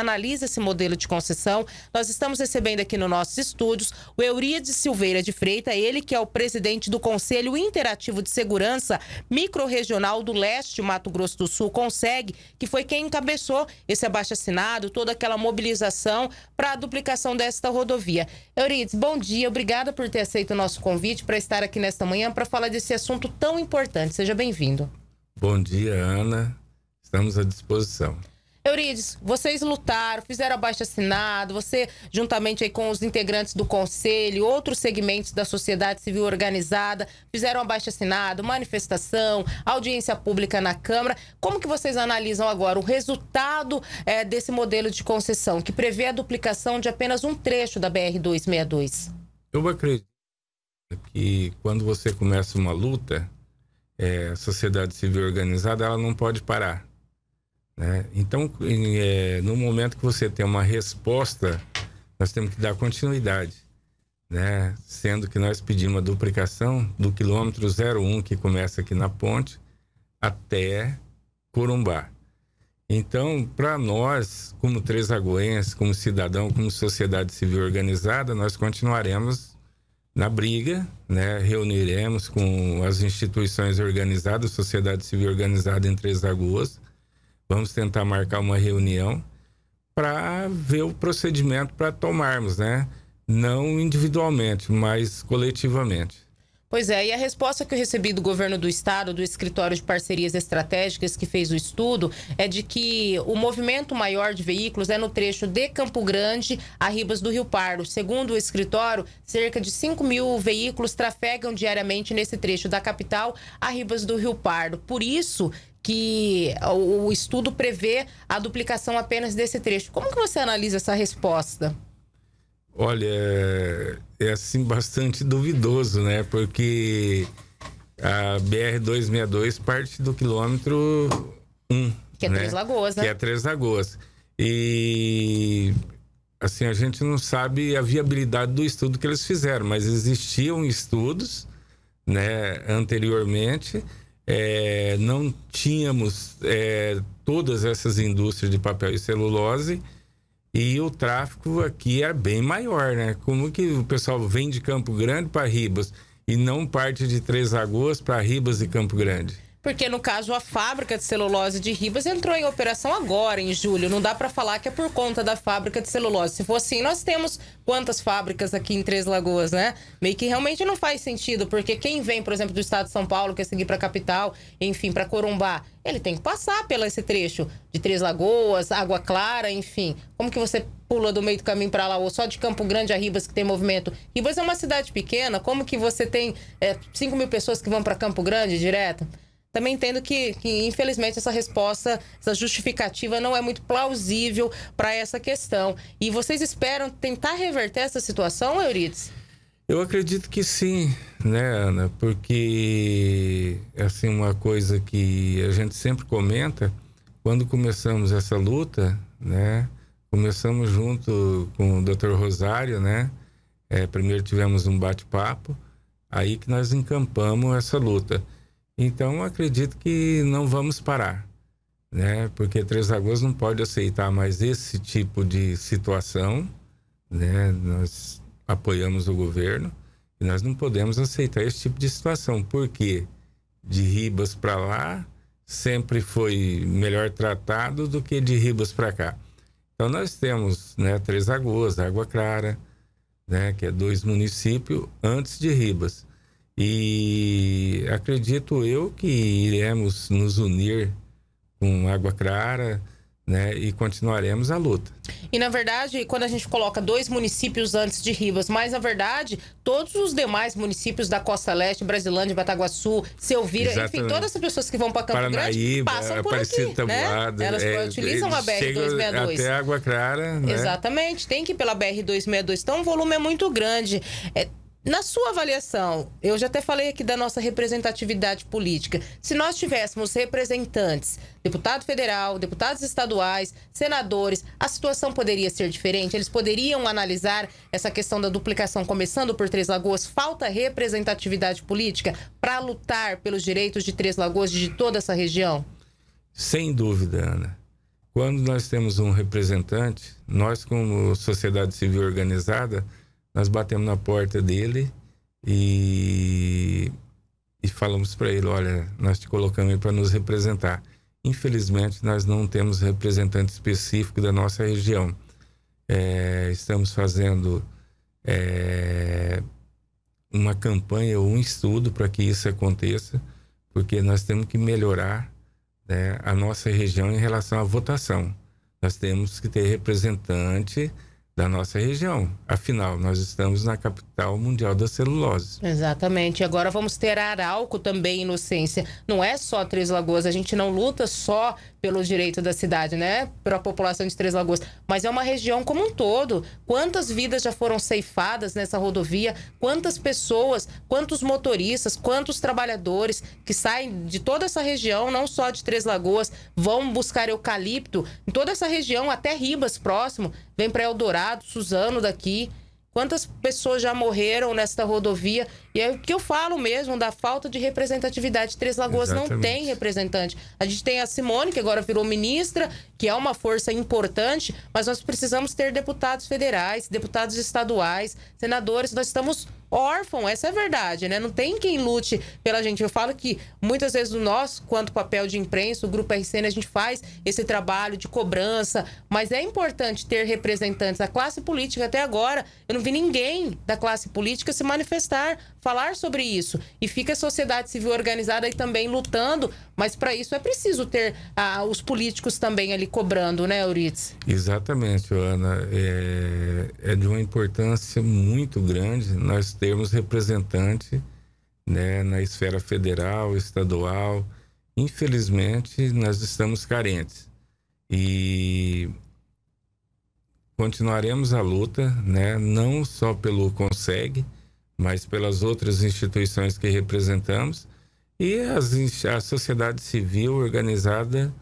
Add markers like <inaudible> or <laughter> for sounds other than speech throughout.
analisa esse modelo de concessão. Nós estamos recebendo aqui nos nossos estúdios o Euríades Silveira de Freita, ele que é o presidente do Conselho Interativo de Segurança Microrregional do Leste Mato Grosso do Sul, Consegue, que foi quem encabeçou esse abaixo-assinado, toda aquela mobilização para a duplicação desta rodovia. Euríades, bom dia, obrigada por ter aceito o nosso convite para estar aqui nesta manhã para falar desse assunto tão importante. Seja bem-vindo. Bom dia, Ana. Estamos à disposição. Eurides, vocês lutaram, fizeram abaixo assinado, você, juntamente com os integrantes do conselho, outros segmentos da sociedade civil organizada, fizeram abaixo assinado, manifestação, audiência pública na Câmara. Como que vocês analisam agora o resultado é, desse modelo de concessão, que prevê a duplicação de apenas um trecho da BR-262? Eu acredito que quando você começa uma luta, é, a sociedade civil organizada ela não pode parar. Né? Então, é, no momento que você tem uma resposta, nós temos que dar continuidade. Né? Sendo que nós pedimos a duplicação do quilômetro 01, que começa aqui na ponte, até Corumbá. Então, para nós, como Três Agoenses, como cidadão, como sociedade civil organizada, nós continuaremos na briga, né? Reuniremos com as instituições organizadas, sociedade civil organizada em Três Agoas, Vamos tentar marcar uma reunião para ver o procedimento para tomarmos, né? Não individualmente, mas coletivamente. Pois é, e a resposta que eu recebi do governo do estado, do escritório de parcerias estratégicas que fez o estudo, é de que o movimento maior de veículos é no trecho de Campo Grande a Ribas do Rio Pardo. Segundo o escritório, cerca de 5 mil veículos trafegam diariamente nesse trecho da capital a Ribas do Rio Pardo. Por isso que o estudo prevê a duplicação apenas desse trecho. Como que você analisa essa resposta? Olha, é, é assim bastante duvidoso, né? Porque a BR 262 parte do quilômetro 1, que é né? Três Lagoas, né? Que é Três Lagoas. E assim, a gente não sabe a viabilidade do estudo que eles fizeram, mas existiam estudos, né, anteriormente é, não tínhamos é, todas essas indústrias de papel e celulose e o tráfico aqui é bem maior, né? Como que o pessoal vem de Campo Grande para Ribas e não parte de Três Lagoas para Ribas e Campo Grande? porque no caso a fábrica de celulose de Ribas entrou em operação agora, em julho. Não dá para falar que é por conta da fábrica de celulose. Se for assim, nós temos quantas fábricas aqui em Três Lagoas, né? Meio que realmente não faz sentido, porque quem vem, por exemplo, do estado de São Paulo, quer seguir para a capital, enfim, para Corumbá, ele tem que passar pelo esse trecho de Três Lagoas, Água Clara, enfim. Como que você pula do meio do caminho para lá, ou só de Campo Grande a Ribas que tem movimento? Ribas é uma cidade pequena, como que você tem é, 5 mil pessoas que vão para Campo Grande direto? Também entendo que, que, infelizmente, essa resposta, essa justificativa não é muito plausível para essa questão. E vocês esperam tentar reverter essa situação, Euridice? Eu acredito que sim, né, Ana? Porque, é, assim, uma coisa que a gente sempre comenta, quando começamos essa luta, né? Começamos junto com o Dr. Rosário, né? É, primeiro tivemos um bate-papo, aí que nós encampamos essa luta. Então, acredito que não vamos parar, né? Porque Três Lagoas não pode aceitar mais esse tipo de situação, né? Nós apoiamos o governo e nós não podemos aceitar esse tipo de situação, porque de Ribas para lá sempre foi melhor tratado do que de Ribas para cá. Então, nós temos né, Três Lagoas, Água Clara, né, que é dois municípios antes de Ribas. E acredito eu que iremos nos unir com Água Clara, né, e continuaremos a luta. E na verdade, quando a gente coloca dois municípios antes de Rivas, mas na verdade, todos os demais municípios da Costa Leste, Brasilândia, Bataguaçu, Selvira, Exatamente. enfim, todas as pessoas que vão para Campo Paranaíba, Grande passam por aqui, Tabuado, né? Elas é, utilizam a BR-262. Até Água Clara, né? Exatamente, tem que ir pela BR-262, então o volume é muito grande. É, na sua avaliação, eu já até falei aqui da nossa representatividade política. Se nós tivéssemos representantes, deputado federal, deputados estaduais, senadores, a situação poderia ser diferente? Eles poderiam analisar essa questão da duplicação, começando por Três Lagoas? Falta representatividade política para lutar pelos direitos de Três Lagoas e de toda essa região? Sem dúvida, Ana. Quando nós temos um representante, nós, como sociedade civil organizada, nós batemos na porta dele e, e falamos para ele: olha, nós te colocamos aí para nos representar. Infelizmente, nós não temos representante específico da nossa região. É, estamos fazendo é, uma campanha ou um estudo para que isso aconteça, porque nós temos que melhorar né, a nossa região em relação à votação. Nós temos que ter representante da nossa região. Afinal, nós estamos na capital o Mundial da Celulose. Exatamente. Agora vamos ter Arauco também, Inocência. Não é só Três Lagoas, a gente não luta só pelo direito da cidade, né? Para a população de Três Lagoas, mas é uma região como um todo. Quantas vidas já foram ceifadas nessa rodovia? Quantas pessoas, quantos motoristas, quantos trabalhadores que saem de toda essa região, não só de Três Lagoas, vão buscar eucalipto em toda essa região, até Ribas próximo, vem para Eldorado, Suzano daqui. Quantas pessoas já morreram nesta rodovia? E é o que eu falo mesmo da falta de representatividade. Três Lagoas Exatamente. não tem representante. A gente tem a Simone, que agora virou ministra, que é uma força importante, mas nós precisamos ter deputados federais, deputados estaduais, senadores. Nós estamos órfão. Essa é a verdade, né? Não tem quem lute pela gente. Eu falo que muitas vezes nós, quanto papel de imprensa, o Grupo RCN, a gente faz esse trabalho de cobrança, mas é importante ter representantes. da classe política, até agora, eu não vi ninguém da classe política se manifestar, falar sobre isso. E fica a sociedade civil organizada aí também lutando, mas para isso é preciso ter ah, os políticos também ali cobrando, né, Euritz? Exatamente, Ana. É, é de uma importância muito grande. Nós termos representante né, na esfera federal, estadual. Infelizmente, nós estamos carentes. E continuaremos a luta, né, não só pelo CONSEG, mas pelas outras instituições que representamos e as, a sociedade civil organizada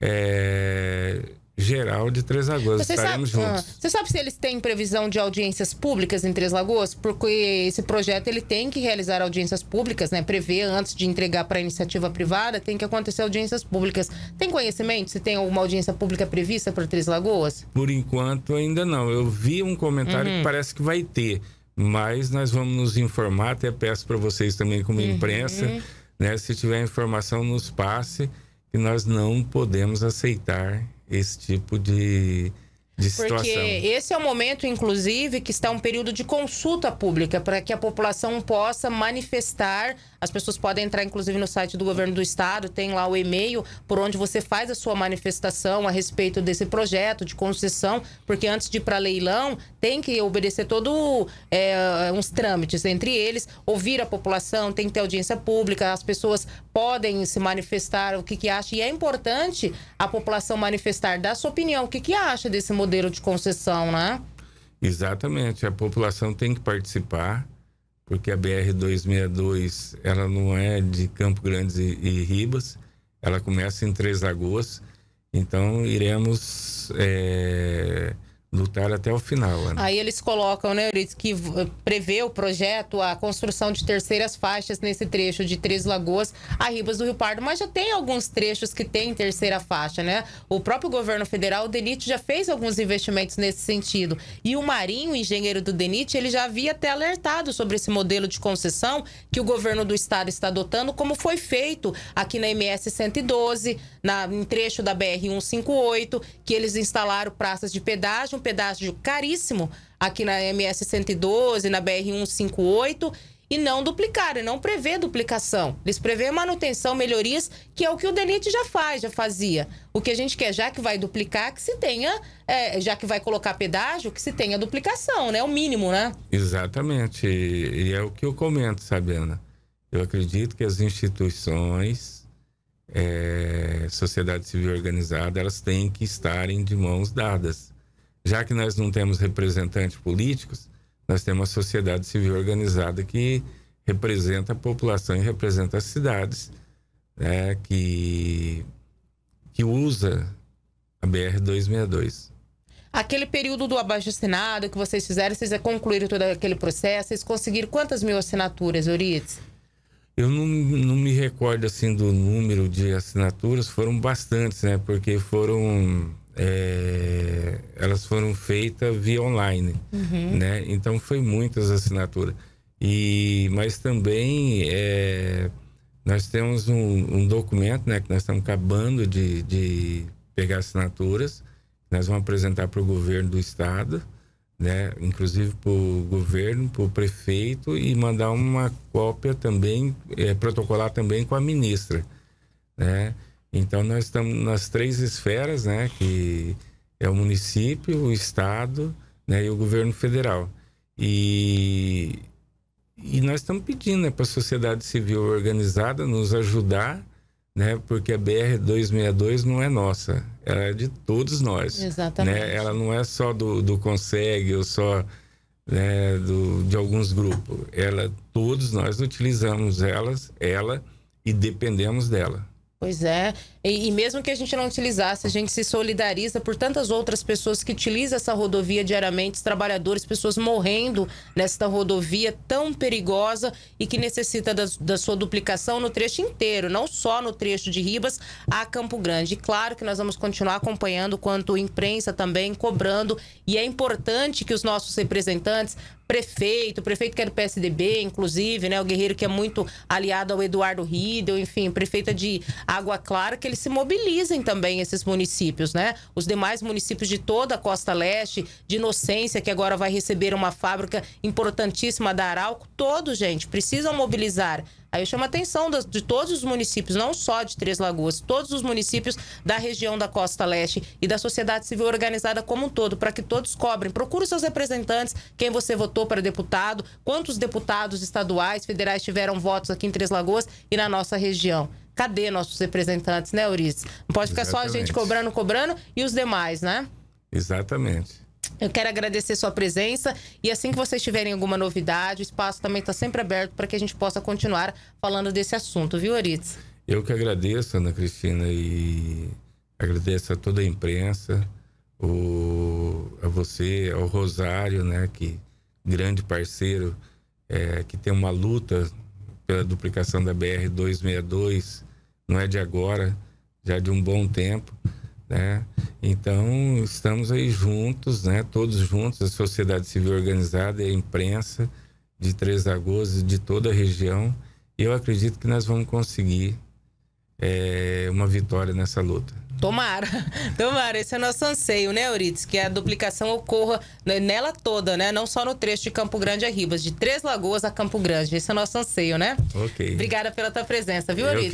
é, geral de Três Lagoas. Você Estaremos sabe, juntos. Ah, você sabe se eles têm previsão de audiências públicas em Três Lagoas? Porque esse projeto ele tem que realizar audiências públicas, né? Prever antes de entregar para iniciativa privada, tem que acontecer audiências públicas. Tem conhecimento se tem alguma audiência pública prevista para Três Lagoas? Por enquanto ainda não. Eu vi um comentário uhum. que parece que vai ter, mas nós vamos nos informar. Até peço para vocês também como uhum. imprensa, né? Se tiver informação nos passe. E nós não podemos aceitar esse tipo de, de situação. Porque esse é o momento, inclusive, que está um período de consulta pública para que a população possa manifestar as pessoas podem entrar, inclusive, no site do governo do estado, tem lá o e-mail por onde você faz a sua manifestação a respeito desse projeto de concessão, porque antes de ir para leilão, tem que obedecer todo é, uns trâmites entre eles, ouvir a população, tem que ter audiência pública, as pessoas podem se manifestar o que, que acha. E é importante a população manifestar, dar sua opinião, o que, que acha desse modelo de concessão, né? Exatamente. A população tem que participar porque a BR-262 ela não é de Campo Grande e, Ribas, ela começa em Três Lagoas, então iremos é, lutar até o final. Ana. Aí eles colocam, né, Euridice, que prevê o projeto a construção de terceiras faixas nesse trecho de Três Lagoas a Ribas do Rio Pardo, mas já tem alguns trechos que tem terceira faixa, né? O próprio governo federal, o DENIT, já fez alguns investimentos nesse sentido. E o Marinho, engenheiro do DENIT, ele já havia até alertado sobre esse modelo de concessão que o governo do estado está adotando, como foi feito aqui na MS 112, na, em trecho da BR 158, que eles instalaram praças de pedágio pedágio caríssimo aqui na MS 112, na BR 158 e não duplicarem, não prevê duplicação. Eles prevê manutenção, melhorias, que é o que o DENIT já faz, já fazia. O que a gente quer, já que vai duplicar, que se tenha, é, já que vai colocar pedágio, que se tenha duplicação, né? O mínimo, né? Exatamente. E, é o que eu comento, Sabrina. Eu acredito que as instituições, é, sociedade civil organizada, elas têm que estarem de mãos dadas já que nós não temos representantes políticos, nós temos a sociedade civil organizada que representa a população e representa as cidades, né, que, que usa a BR-262. Aquele período do abaixo-assinado que vocês fizeram, vocês concluíram todo aquele processo, vocês conseguiram quantas mil assinaturas, Euridice? Eu não, não me recordo, assim, do número de assinaturas, foram bastantes, né, porque foram é, elas foram feitas via online, uhum. né? Então foi muitas assinaturas. E mas também é, nós temos um, um, documento, né? Que nós estamos acabando de, de pegar assinaturas. Nós vamos apresentar para o governo do estado, né? Inclusive para o governo, para o prefeito e mandar uma cópia também é, protocolar também com a ministra, né? Então nós estamos nas três esferas, né, que é o município, o estado, né, e o governo federal. E e nós estamos pedindo né, para a sociedade civil organizada nos ajudar, né, porque a BR 262 não é nossa, ela é de todos nós. Né? Exatamente. Né? Ela não é só do, do Consegue ou só né, do, de alguns grupos. Ela, todos nós utilizamos elas, ela e dependemos dela. Pois é. E, e, mesmo que a gente não utilizasse, a gente se solidariza por tantas outras pessoas que utilizam essa rodovia diariamente, trabalhadores, pessoas morrendo nesta rodovia tão perigosa e que necessita da, da, sua duplicação no trecho inteiro, não só no trecho de Ribas a Campo Grande. E claro que nós vamos continuar acompanhando quanto imprensa também, cobrando. E é importante que os nossos representantes prefeito, o prefeito que é do PSDB, inclusive, né? O Guerreiro que é muito aliado ao Eduardo Riedel, enfim, prefeita de Água Clara, que eles se mobilizem também, esses municípios, né? Os demais municípios de toda a Costa Leste, de Inocência, que agora vai receber uma fábrica importantíssima da Arauco, todos, gente, precisam mobilizar Aí eu chamo a atenção de todos os municípios, não só de Três Lagoas, todos os municípios da região da Costa Leste e da sociedade civil organizada como um todo, para que todos cobrem. Procure seus representantes, quem você votou para deputado, quantos deputados estaduais, federais tiveram votos aqui em Três Lagoas e na nossa região. Cadê nossos representantes, né, Ulisses? Não pode ficar Exatamente. só a gente cobrando, cobrando e os demais, né? Exatamente. Eu quero agradecer sua presença e assim que vocês tiverem alguma novidade, o espaço também está sempre aberto para que a gente possa continuar falando desse assunto, viu, Aritz? Eu que agradeço, Ana Cristina, e agradeço a toda a imprensa, o, a você, ao Rosário, né, que grande parceiro, é, que tem uma luta pela duplicação da BR 262, não é de agora, já de um bom tempo. Né? Então, estamos aí juntos, né? todos juntos, a sociedade civil organizada e a imprensa de Três Lagoas, de toda a região. E eu acredito que nós vamos conseguir é, uma vitória nessa luta. Tomara, <laughs> tomara. Esse é nosso anseio, né, Euridice? Que a duplicação ocorra nela toda, né? Não só no trecho de Campo Grande a Ribas, de Três Lagoas a Campo Grande. Esse é nosso anseio, né? Ok. Obrigada pela tua presença, viu, Euridice?